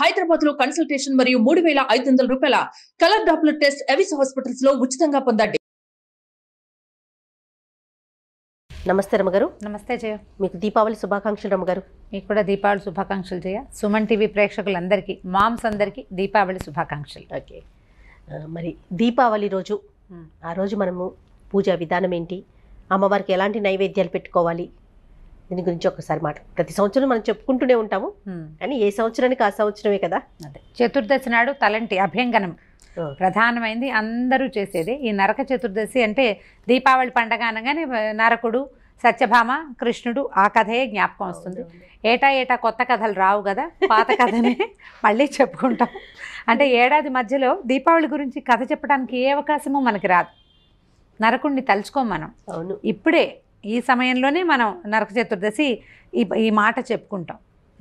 హైదరాబాద్ లో కన్సల్టేషన్ మరియు మూడు వేల ఐదు వందల రూపాయల colour Doppler test Avis hospitals లో ఉచితంగా పొందండి నమస్తే రమ్మగారు నమస్తే జయ మీకు దీపావళి శుభాకాంక్షలు రమ్మగారు మీకు కూడా దీపావళి శుభాకాంక్షలు జయ సుమన్ టీవీ ప్రేక్షకులందరికీ మామ్స్ అందరికీ దీపావళి శుభాకాంక్షలు ఓకే మరి దీపావళి రోజు ఆ రోజు మనము పూజా విధానం ఏంటి అమ్మవారికి ఎలాంటి నైవేద్యాలు పెట్టుకోవాలి దీని గురించి ఒకసారి మాట ప్రతి సంవత్సరం మనం చెప్పుకుంటూనే ఉంటాము కానీ ఏ సంవత్సరానికి ఆ సంవత్సరమే కదా చతుర్దశి నాడు తలంటి అభ్యంగనం ప్రధానమైంది అందరూ చేసేది ఈ నరక చతుర్దశి అంటే దీపావళి పండగ అనగానే నరకుడు సత్యభామ కృష్ణుడు ఆ కథయే జ్ఞాపకం వస్తుంది ఏటా ఏటా కొత్త కథలు రావు కదా పాత కథనే మళ్ళీ చెప్పుకుంటాం అంటే ఏడాది మధ్యలో దీపావళి గురించి కథ చెప్పడానికి ఏ అవకాశమూ మనకి రాదు నరకుడిని తలుచుకోం మనం ఇప్పుడే ఈ సమయంలోనే మనం నరక చతుర్దశి ఈ ఈ మాట చెప్పుకుంటాం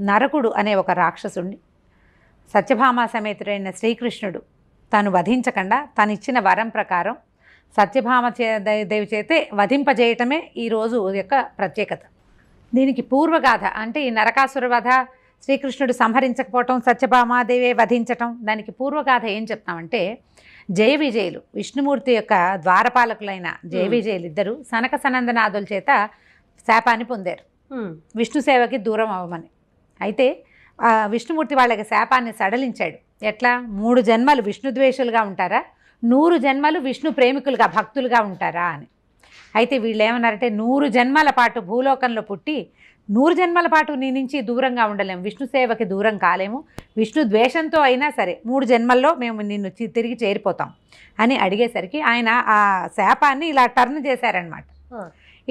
నరకుడు అనే ఒక రాక్షసుణ్ణి సత్యభామ సమేతుడైన శ్రీకృష్ణుడు తను వధించకుండా తనిచ్చిన వరం ప్రకారం సత్యభామ చే దేవి చేతే వధింపజేయటమే ఈరోజు యొక్క ప్రత్యేకత దీనికి పూర్వగాథ అంటే ఈ నరకాసుర వధ శ్రీకృష్ణుడు సంహరించకపోవటం సత్యభామాదేవే వధించటం దానికి పూర్వగాథ ఏం చెప్తామంటే జయ విజయులు విష్ణుమూర్తి యొక్క ద్వారపాలకులైన జయ విజయులు ఇద్దరు సనక సనందనాథుల చేత శాపాన్ని పొందారు విష్ణు సేవకి దూరం అవ్వమని అయితే విష్ణుమూర్తి వాళ్ళకి శాపాన్ని సడలించాడు ఎట్లా మూడు జన్మలు విష్ణు ద్వేషులుగా ఉంటారా నూరు జన్మలు విష్ణు ప్రేమికులుగా భక్తులుగా ఉంటారా అని అయితే వీళ్ళు ఏమన్నారంటే నూరు జన్మల పాటు భూలోకంలో పుట్టి నూరు జన్మల పాటు నీ నుంచి దూరంగా ఉండలేము విష్ణు సేవకి దూరం కాలేము విష్ణు ద్వేషంతో అయినా సరే మూడు జన్మల్లో మేము నిన్ను తిరిగి చేరిపోతాం అని అడిగేసరికి ఆయన ఆ శాపాన్ని ఇలా టర్న్ చేశారనమాట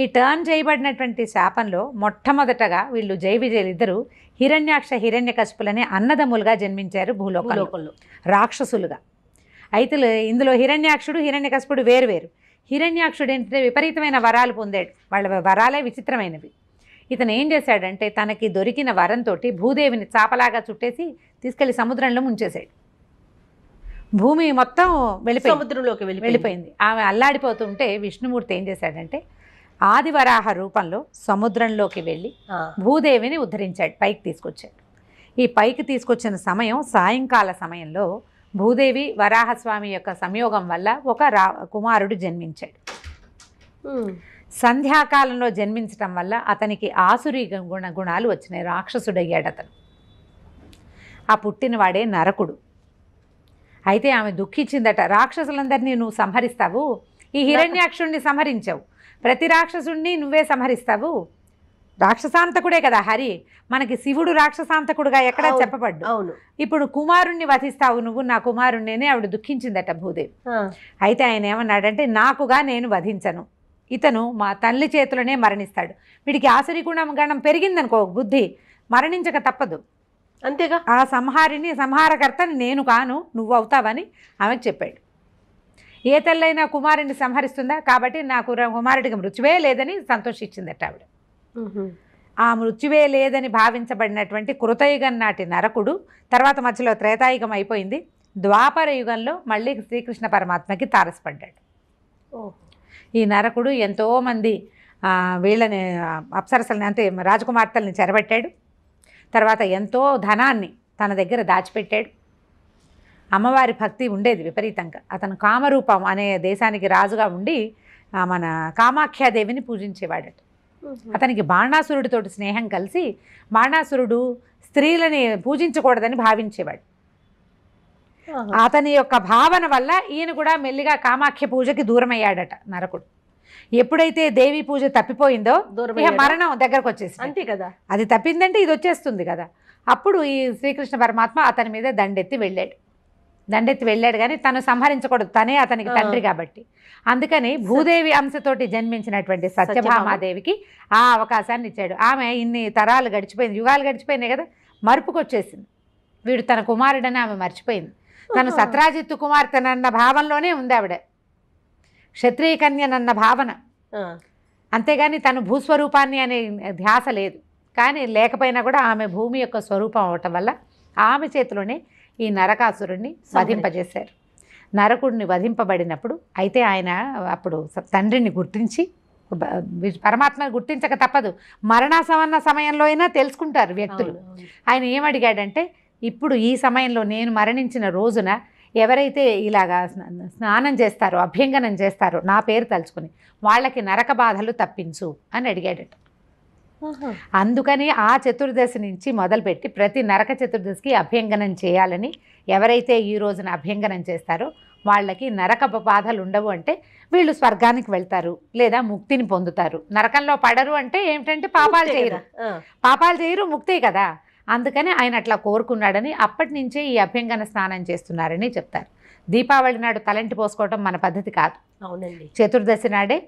ఈ టర్న్ చేయబడినటువంటి శాపంలో మొట్టమొదటగా వీళ్ళు జై విజయలు ఇద్దరు హిరణ్యాక్ష హిరణ్యకశిపులనే అన్నదములుగా జన్మించారు భూలోకంలో రాక్షసులుగా అయితే ఇందులో హిరణ్యాక్షుడు వేరు వేరు హిరణ్యాక్షుడు ఏంటంటే విపరీతమైన వరాలు పొందాడు వాళ్ళ వరాలే విచిత్రమైనవి ఇతను ఏం చేశాడంటే తనకి దొరికిన వరంతో భూదేవిని చాపలాగా చుట్టేసి తీసుకెళ్లి సముద్రంలో ముంచేశాడు భూమి మొత్తం వెళ్ళిపోయి సముద్రంలోకి వెళ్ళి వెళ్ళిపోయింది ఆమె అల్లాడిపోతుంటే విష్ణుమూర్తి ఏం చేశాడంటే ఆదివరాహ రూపంలో సముద్రంలోకి వెళ్ళి భూదేవిని ఉద్ధరించాడు పైకి తీసుకొచ్చాడు ఈ పైకి తీసుకొచ్చిన సమయం సాయంకాల సమయంలో భూదేవి వరాహస్వామి యొక్క సంయోగం వల్ల ఒక రా కుమారుడు జన్మించాడు సంధ్యాకాలంలో జన్మించటం వల్ల అతనికి ఆసురి గుణ గుణాలు వచ్చినాయి రాక్షసుడయ్యాడు అతను ఆ పుట్టినవాడే నరకుడు అయితే ఆమె దుఃఖించిందట రాక్షసులందరినీ నువ్వు సంహరిస్తావు ఈ హిరణ్యాక్షుణ్ణి సంహరించావు ప్రతి రాక్షసుణ్ణి నువ్వే సంహరిస్తావు రాక్షసాంతకుడే కదా హరి మనకి శివుడు రాక్షసాంతకుడుగా ఎక్కడా చెప్పబడ్డు అవును ఇప్పుడు కుమారుణ్ణి వధిస్తావు నువ్వు నా కుమారుణ్ణినే ఆవిడ దుఃఖించిందట భూదేవి అయితే ఆయన ఏమన్నాడంటే నాకుగా నేను వధించను ఇతను మా తల్లి చేతిలోనే మరణిస్తాడు వీడికి గుణం గణం పెరిగిందనుకో బుద్ధి మరణించక తప్పదు అంతేగా ఆ సంహారిని సంహారకర్తని నేను కాను నువ్వు అవుతావని ఆమెకు చెప్పాడు ఏ తల్లైనా కుమారుడిని సంహరిస్తుందా కాబట్టి నా కుమారుడికి మృత్యువే లేదని సంతోషించిందట ఆవిడ ఆ మృత్యువే లేదని భావించబడినటువంటి కృతయుగం నాటి నరకుడు తర్వాత మధ్యలో త్రేతాయుగం అయిపోయింది ద్వాపర యుగంలో మళ్ళీ శ్రీకృష్ణ పరమాత్మకి తారసపడ్డాడు ఓహో ఈ నరకుడు ఎంతోమంది వీళ్ళని అప్సరసలని అంటే రాజకుమార్తెల్ని చెరబెట్టాడు తర్వాత ఎంతో ధనాన్ని తన దగ్గర దాచిపెట్టాడు అమ్మవారి భక్తి ఉండేది విపరీతంగా అతను కామరూపం అనే దేశానికి రాజుగా ఉండి మన కామాఖ్యాదేవిని పూజించేవాడట అతనికి బాణాసురుడితోటి స్నేహం కలిసి బాణాసురుడు స్త్రీలని పూజించకూడదని భావించేవాడు అతని యొక్క భావన వల్ల ఈయన కూడా మెల్లిగా కామాఖ్య పూజకి దూరమయ్యాడట నరకుడు ఎప్పుడైతే దేవి పూజ తప్పిపోయిందో ఇక మరణం దగ్గరకు వచ్చేసి అంతే కదా అది తప్పిందంటే ఇది వచ్చేస్తుంది కదా అప్పుడు ఈ శ్రీకృష్ణ పరమాత్మ అతని మీద దండెత్తి వెళ్ళాడు దండెత్తి వెళ్ళాడు కానీ తను సంహరించకూడదు తనే అతనికి తండ్రి కాబట్టి అందుకని భూదేవి అంశతోటి జన్మించినటువంటి సత్యభామాదేవికి ఆ అవకాశాన్ని ఇచ్చాడు ఆమె ఇన్ని తరాలు గడిచిపోయింది యుగాలు గడిచిపోయినాయి కదా మరుపుకొచ్చేసింది వీడు తన కుమారుడని ఆమె మర్చిపోయింది తను సత్రాజిత్తు అన్న భావంలోనే ఉంది ఆవిడ క్షత్రియకన్యనన్న భావన అంతేగాని తను భూస్వరూపాన్ని అనే ధ్యాస లేదు కానీ లేకపోయినా కూడా ఆమె భూమి యొక్క స్వరూపం అవటం వల్ల ఆమె చేతిలోనే ఈ నరకాసురుణ్ణి వధింపజేశారు నరకుడిని వధింపబడినప్పుడు అయితే ఆయన అప్పుడు తండ్రిని గుర్తించి పరమాత్మ గుర్తించక తప్పదు మరణాసమన్న సమయంలో అయినా తెలుసుకుంటారు వ్యక్తులు ఆయన ఏమడిగాడంటే ఇప్పుడు ఈ సమయంలో నేను మరణించిన రోజున ఎవరైతే ఇలాగా స్నానం చేస్తారో అభ్యంగనం చేస్తారో నా పేరు తలుచుకుని వాళ్ళకి నరక బాధలు తప్పించు అని అడిగాడట అందుకని ఆ చతుర్దశి నుంచి మొదలుపెట్టి ప్రతి నరక చతుర్దశికి అభ్యంగనం చేయాలని ఎవరైతే ఈ రోజున అభ్యంగనం చేస్తారో వాళ్ళకి నరక బాధలు ఉండవు అంటే వీళ్ళు స్వర్గానికి వెళ్తారు లేదా ముక్తిని పొందుతారు నరకంలో పడరు అంటే ఏమిటంటే పాపాలు చేయరు పాపాలు చేయరు ముక్తే కదా అందుకని ఆయన అట్లా కోరుకున్నాడని అప్పటి నుంచే ఈ అభ్యంగన స్నానం చేస్తున్నారని చెప్తారు దీపావళి నాడు తలంటి పోసుకోవటం మన పద్ధతి కాదు అవునండి చతుర్దశి నాడే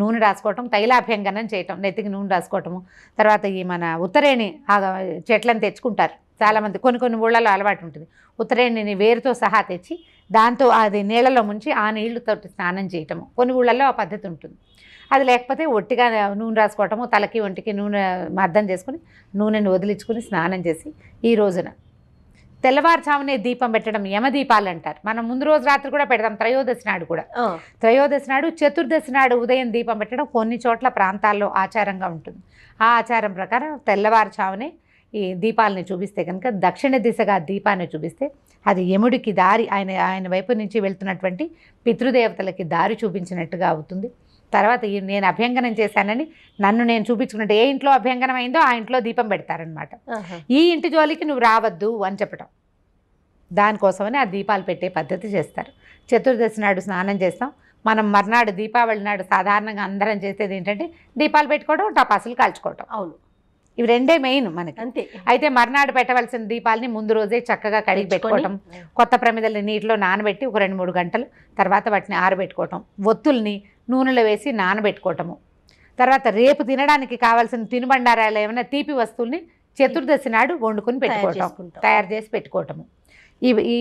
నూనె రాసుకోవటం తైలాభ్యంగనం చేయటం నెత్తికి నూనె రాసుకోవటము తర్వాత ఈ మన ఉత్తరేణి చెట్లను తెచ్చుకుంటారు చాలామంది కొన్ని కొన్ని ఊళ్ళలో అలవాటు ఉంటుంది ఉత్తరేణిని వేరుతో సహా తెచ్చి దాంతో అది నీళ్ళలో ముంచి ఆ నీళ్లతో స్నానం చేయటము కొన్ని ఊళ్ళలో ఆ పద్ధతి ఉంటుంది అది లేకపోతే ఒట్టిగా నూనె రాసుకోవటము తలకి ఒంటికి నూనె మర్దం చేసుకుని నూనెను వదిలించుకుని స్నానం చేసి ఈ రోజున తెల్లవారుజామునే దీపం పెట్టడం యమదీపాలు అంటారు మనం ముందు రోజు రాత్రి కూడా పెడతాం త్రయోదశి నాడు కూడా త్రయోదశి నాడు చతుర్దశి నాడు ఉదయం దీపం పెట్టడం కొన్ని చోట్ల ప్రాంతాల్లో ఆచారంగా ఉంటుంది ఆ ఆచారం ప్రకారం తెల్లవారుజామునే ఈ దీపాలని చూపిస్తే కనుక దక్షిణ దిశగా దీపాన్ని చూపిస్తే అది యముడికి దారి ఆయన ఆయన వైపు నుంచి వెళ్తున్నటువంటి పితృదేవతలకి దారి చూపించినట్టుగా అవుతుంది తర్వాత నేను అభ్యంగనం చేశానని నన్ను నేను చూపించుకున్నట్టు ఏ ఇంట్లో అభ్యంగనం అయిందో ఆ ఇంట్లో దీపం పెడతారనమాట ఈ ఇంటి జోలికి నువ్వు రావద్దు అని చెప్పడం దానికోసమని ఆ దీపాలు పెట్టే పద్ధతి చేస్తారు చతుర్దశి నాడు స్నానం చేస్తాం మనం మర్నాడు దీపావళి నాడు సాధారణంగా అందరం చేసేది ఏంటంటే దీపాలు పెట్టుకోవడం టపాసులు కాల్చుకోవటం అవును ఇవి రెండే మెయిన్ మనకి అంతే అయితే మర్నాడు పెట్టవలసిన దీపాలని ముందు రోజే చక్కగా కడిగి పెట్టుకోవటం కొత్త ప్రమిదల్ని నీటిలో నానబెట్టి ఒక రెండు మూడు గంటలు తర్వాత వాటిని ఆరబెట్టుకోవటం ఒత్తుల్ని నూనెలో వేసి నానబెట్టుకోవటము తర్వాత రేపు తినడానికి కావాల్సిన తినుబండారాలు ఏమైనా తీపి వస్తువుల్ని చతుర్దశి నాడు వండుకొని పెట్టుకోవటం తయారు చేసి పెట్టుకోవటము ఈ ఈ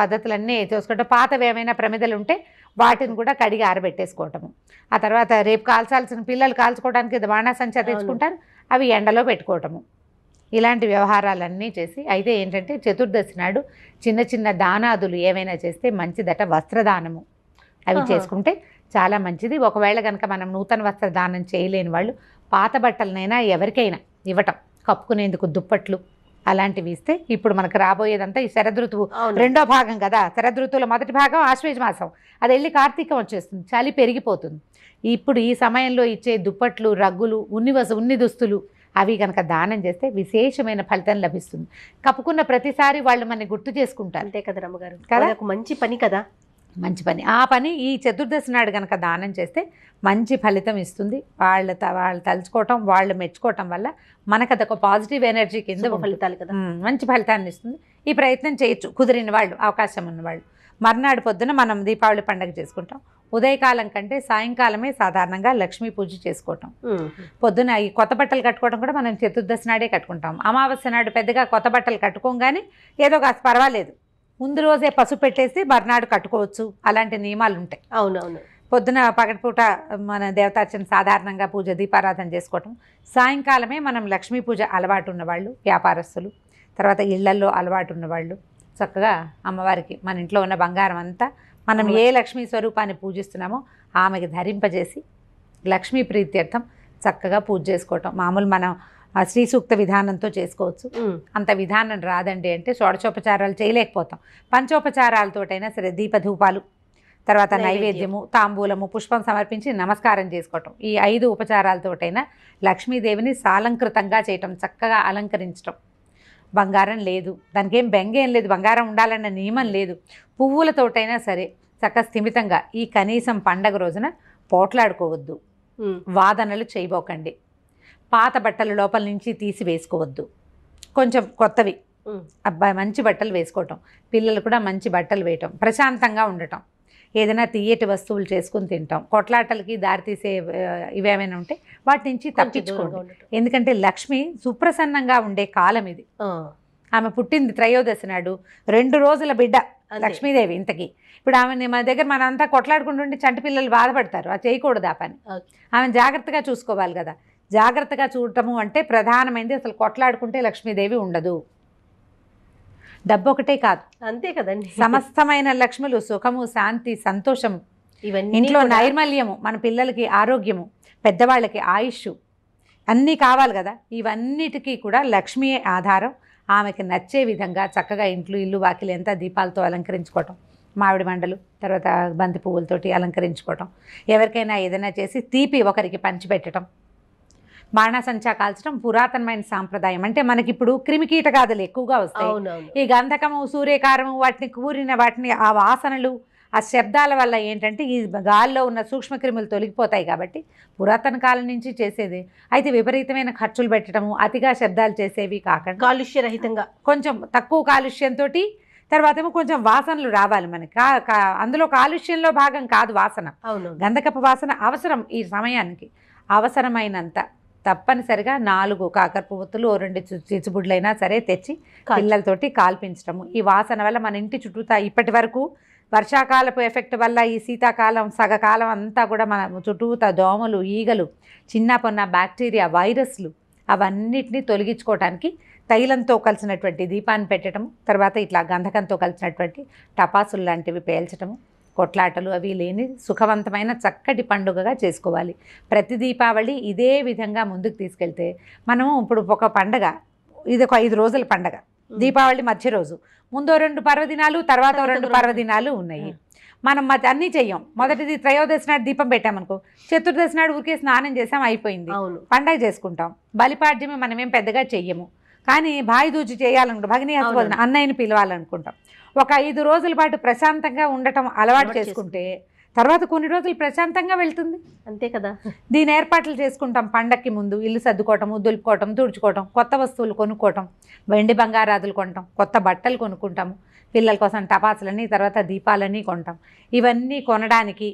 పద్ధతులన్నీ చూసుకోవటం పాతవి ఏమైనా ప్రమిదలు ఉంటే వాటిని కూడా కడిగి ఆరబెట్టేసుకోవటము ఆ తర్వాత రేపు కాల్చాల్సిన పిల్లలు కాల్చుకోవడానికి బాణాసంచ తెచ్చుకుంటారు అవి ఎండలో పెట్టుకోవటము ఇలాంటి వ్యవహారాలన్నీ చేసి అయితే ఏంటంటే చతుర్దశి నాడు చిన్న చిన్న దానాదులు ఏమైనా చేస్తే మంచిదట వస్త్రదానము అవి చేసుకుంటే చాలా మంచిది ఒకవేళ కనుక మనం నూతన వస్త్ర దానం చేయలేని వాళ్ళు పాత బట్టలనైనా ఎవరికైనా ఇవ్వటం కప్పుకునేందుకు దుప్పట్లు అలాంటివి ఇస్తే ఇప్పుడు మనకు రాబోయేదంతా ఈ శరదృతువు రెండో భాగం కదా శరదృతువుల మొదటి భాగం ఆశ్వేజ మాసం అది వెళ్ళి కార్తీకం వచ్చేస్తుంది చలి పెరిగిపోతుంది ఇప్పుడు ఈ సమయంలో ఇచ్చే దుప్పట్లు రగ్గులు ఉన్ని వస ఉన్ని దుస్తులు అవి కనుక దానం చేస్తే విశేషమైన ఫలితం లభిస్తుంది కప్పుకున్న ప్రతిసారి వాళ్ళు మనని గుర్తు చేసుకుంటారు అంతే కదా రమ్మగారు కదా మంచి పని కదా మంచి పని ఆ పని ఈ చతుర్దశి నాడు కనుక దానం చేస్తే మంచి ఫలితం ఇస్తుంది వాళ్ళ వాళ్ళు తలుచుకోవటం వాళ్ళు మెచ్చుకోవటం వల్ల మనకు అదొక పాజిటివ్ ఎనర్జీ కింద ఫలితాలు కదా మంచి ఫలితాన్ని ఇస్తుంది ఈ ప్రయత్నం చేయొచ్చు కుదిరిన వాళ్ళు అవకాశం ఉన్నవాళ్ళు మర్నాడు పొద్దున మనం దీపావళి పండగ చేసుకుంటాం ఉదయకాలం కంటే సాయంకాలమే సాధారణంగా లక్ష్మీ పూజ చేసుకోవటం పొద్దున ఈ కొత్త బట్టలు కట్టుకోవడం కూడా మనం చతుర్దశి నాడే కట్టుకుంటాం అమావాస్య నాడు పెద్దగా కొత్త బట్టలు కట్టుకోగానే ఏదో కాస్త పర్వాలేదు ముందు రోజే పసుపు పెట్టేసి మర్నాడు కట్టుకోవచ్చు అలాంటి నియమాలు ఉంటాయి అవునవును పొద్దున పగటిపూట మన దేవతార్చన సాధారణంగా పూజ దీపారాధన చేసుకోవటం సాయంకాలమే మనం లక్ష్మీ పూజ అలవాటు ఉన్నవాళ్ళు వ్యాపారస్తులు తర్వాత ఇళ్లల్లో అలవాటు ఉన్నవాళ్ళు చక్కగా అమ్మవారికి మన ఇంట్లో ఉన్న బంగారం అంతా మనం ఏ లక్ష్మీ స్వరూపాన్ని పూజిస్తున్నామో ఆమెకి ధరింపజేసి లక్ష్మీ ప్రీత్యర్థం చక్కగా పూజ చేసుకోవటం మామూలు మనం ఆ శ్రీ సూక్త విధానంతో చేసుకోవచ్చు అంత విధానం రాదండి అంటే షోడచోపచారాలు చేయలేకపోతాం పంచోపచారాలతోటైనా సరే దీపధూపాలు తర్వాత నైవేద్యము తాంబూలము పుష్పం సమర్పించి నమస్కారం చేసుకోవటం ఈ ఐదు ఉపచారాలతోటైనా లక్ష్మీదేవిని సాలంకృతంగా చేయటం చక్కగా అలంకరించటం బంగారం లేదు దానికి ఏం బెంగేం లేదు బంగారం ఉండాలన్న నియమం లేదు పువ్వులతోటైనా సరే చక్క స్థిమితంగా ఈ కనీసం పండగ రోజున పోట్లాడుకోవద్దు వాదనలు చేయబోకండి పాత బట్టలు లోపల నుంచి తీసి వేసుకోవద్దు కొంచెం కొత్తవి అబ్బాయి మంచి బట్టలు వేసుకోవటం పిల్లలు కూడా మంచి బట్టలు వేయటం ప్రశాంతంగా ఉండటం ఏదైనా తీయటి వస్తువులు చేసుకుని తింటాం కొట్లాటలకి దారితీసే ఇవేమైనా ఉంటే వాటి నుంచి తప్పించుకోండి ఎందుకంటే లక్ష్మి సుప్రసన్నంగా ఉండే కాలం ఇది ఆమె పుట్టింది త్రయోదశి నాడు రెండు రోజుల బిడ్డ లక్ష్మీదేవి ఇంతకి ఇప్పుడు ఆమెని మన దగ్గర మనంతా కొట్లాడుకుంటుంటే చంటి పిల్లలు బాధపడతారు అది చేయకూడదు ఆ పని ఆమె జాగ్రత్తగా చూసుకోవాలి కదా జాగ్రత్తగా చూడటము అంటే ప్రధానమైనది అసలు కొట్లాడుకుంటే లక్ష్మీదేవి ఉండదు డబ్బు ఒకటే కాదు అంతే కదండి సమస్తమైన లక్ష్ములు సుఖము శాంతి సంతోషము ఇవన్నీ ఇంట్లో నైర్మల్యము మన పిల్లలకి ఆరోగ్యము పెద్దవాళ్ళకి ఆయుష్ అన్నీ కావాలి కదా ఇవన్నిటికీ కూడా లక్ష్మీ ఆధారం ఆమెకి నచ్చే విధంగా చక్కగా ఇంట్లో ఇల్లు వాకిలి ఎంత దీపాలతో అలంకరించుకోవటం మామిడి మండలు తర్వాత బంతి పువ్వులతోటి అలంకరించుకోవటం ఎవరికైనా ఏదైనా చేసి తీపి ఒకరికి పంచిపెట్టడం బాణాసంచా కాల్చడం పురాతనమైన సాంప్రదాయం అంటే మనకి ఇప్పుడు క్రిమి ఎక్కువగా వస్తాయి ఈ గంధకము సూర్యకారము వాటిని కూరిన వాటిని ఆ వాసనలు ఆ శబ్దాల వల్ల ఏంటంటే ఈ గాల్లో ఉన్న సూక్ష్మ క్రిములు తొలగిపోతాయి కాబట్టి పురాతన కాలం నుంచి చేసేది అయితే విపరీతమైన ఖర్చులు పెట్టడము అతిగా శబ్దాలు చేసేవి కాకుండా కాలుష్యరహితంగా కొంచెం తక్కువ కాలుష్యంతో తర్వాత ఏమో కొంచెం వాసనలు రావాలి మనకి అందులో కాలుష్యంలో భాగం కాదు వాసన గంధకపు వాసన అవసరం ఈ సమయానికి అవసరమైనంత తప్పనిసరిగా నాలుగు కాకర ఓ రెండు చిచ్చుబుడ్లైనా సరే తెచ్చి పిల్లలతోటి కాల్పించడము ఈ వాసన వల్ల మన ఇంటి చుట్టూతా ఇప్పటి వరకు వర్షాకాలపు ఎఫెక్ట్ వల్ల ఈ శీతాకాలం సగకాలం అంతా కూడా మన చుట్టూత దోమలు ఈగలు చిన్న పొన్న బ్యాక్టీరియా వైరస్లు అవన్నిటిని తొలగించుకోవటానికి తైలంతో కలిసినటువంటి దీపాన్ని పెట్టడము తర్వాత ఇట్లా గంధకంతో కలిసినటువంటి టపాసులు లాంటివి పేల్చడము కొట్లాటలు అవి లేని సుఖవంతమైన చక్కటి పండుగగా చేసుకోవాలి ప్రతి దీపావళి ఇదే విధంగా ముందుకు తీసుకెళ్తే మనం ఇప్పుడు ఒక పండగ ఇది ఒక ఐదు రోజుల పండగ దీపావళి మధ్య రోజు ముందో రెండు పర్వదినాలు తర్వాత రెండు పర్వదినాలు ఉన్నాయి మనం మ అన్నీ చెయ్యం మొదటిది త్రయోదశి నాడు దీపం పెట్టామనుకో చతుర్దశి నాడు ఊరికే స్నానం చేసాం అయిపోయింది పండగ చేసుకుంటాం బలిపాడ్యమే మనమేం పెద్దగా చెయ్యము కానీ భాయిదూజు చేయాలనుకుంటాం భగిని అన్నయ్యని పిలవాలనుకుంటాం ఒక ఐదు రోజుల పాటు ప్రశాంతంగా ఉండటం అలవాటు చేసుకుంటే తర్వాత కొన్ని రోజులు ప్రశాంతంగా వెళ్తుంది అంతే కదా దీని ఏర్పాట్లు చేసుకుంటాం పండక్కి ముందు ఇల్లు సర్దుకోవటం దులుపుకోవటం తుడుచుకోవటం కొత్త వస్తువులు కొనుక్కోవటం వెండి బంగారాదులు కొనటం కొత్త బట్టలు కొనుక్కుంటాము పిల్లల కోసం టపాసులని తర్వాత దీపాలని కొంటాం ఇవన్నీ కొనడానికి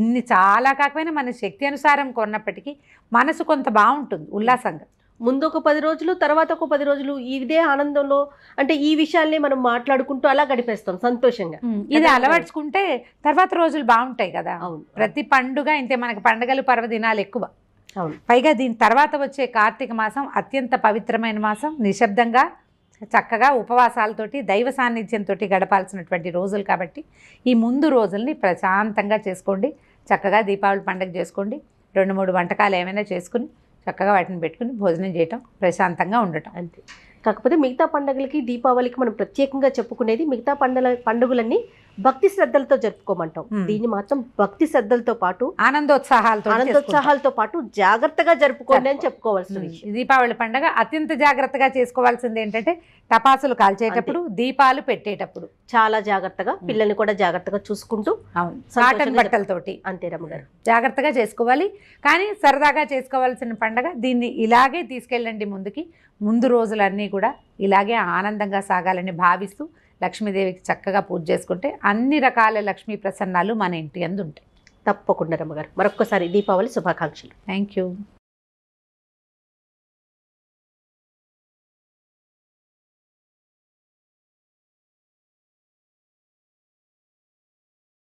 ఇన్ని చాలా కాకపోయినా మన శక్తి అనుసారం కొన్నప్పటికీ మనసు కొంత బాగుంటుంది ఉల్లాసంగా ముందు ఒక పది రోజులు తర్వాత ఒక పది రోజులు ఇదే ఆనందంలో అంటే ఈ విషయాల్ని మనం మాట్లాడుకుంటూ అలా గడిపేస్తాం సంతోషంగా ఇది అలవర్చుకుంటే తర్వాత రోజులు బాగుంటాయి కదా అవును ప్రతి పండుగ ఇంతే మనకి పండుగలు పర్వదినాలు ఎక్కువ అవును పైగా దీని తర్వాత వచ్చే కార్తీక మాసం అత్యంత పవిత్రమైన మాసం నిశ్శబ్దంగా చక్కగా ఉపవాసాలతోటి దైవ సాన్నిధ్యంతో గడపాల్సినటువంటి రోజులు కాబట్టి ఈ ముందు రోజుల్ని ప్రశాంతంగా చేసుకోండి చక్కగా దీపావళి పండుగ చేసుకోండి రెండు మూడు వంటకాలు ఏమైనా చేసుకుని చక్కగా వాటిని పెట్టుకుని భోజనం చేయటం ప్రశాంతంగా ఉండటం అంతే కాకపోతే మిగతా పండుగలకి దీపావళికి మనం ప్రత్యేకంగా చెప్పుకునేది మిగతా పండుగ పండుగలన్నీ భక్తి శ్రద్ధలతో జరుపుకోమంటాం దీన్ని మాత్రం భక్తి శ్రద్ధలతో పాటు ఆనందోత్సాహాలతో ఆనందోత్సాహాలతో పాటు జాగ్రత్తగా జరుపుకోండి అని చెప్పుకోవాల్సింది దీపావళి పండుగ అత్యంత జాగ్రత్తగా చేసుకోవాల్సింది ఏంటంటే టపాసులు కాల్చేటప్పుడు దీపాలు పెట్టేటప్పుడు చాలా జాగ్రత్తగా పిల్లల్ని కూడా జాగ్రత్తగా చూసుకుంటూ కాటన్ బట్టలతోటి అంతే రమ్మగారు జాగ్రత్తగా చేసుకోవాలి కానీ సరదాగా చేసుకోవాల్సిన పండుగ దీన్ని ఇలాగే తీసుకెళ్ళండి ముందుకి ముందు రోజులన్నీ కూడా ఇలాగే ఆనందంగా సాగాలని భావిస్తూ లక్ష్మీదేవికి చక్కగా పూజ చేసుకుంటే అన్ని రకాల లక్ష్మీ ప్రసన్నాలు మన ఇంటి అందు ఉంటాయి తప్పకుండా రమ్మగారు మరొక్కసారి దీపావళి శుభాకాంక్షలు థ్యాంక్ యూ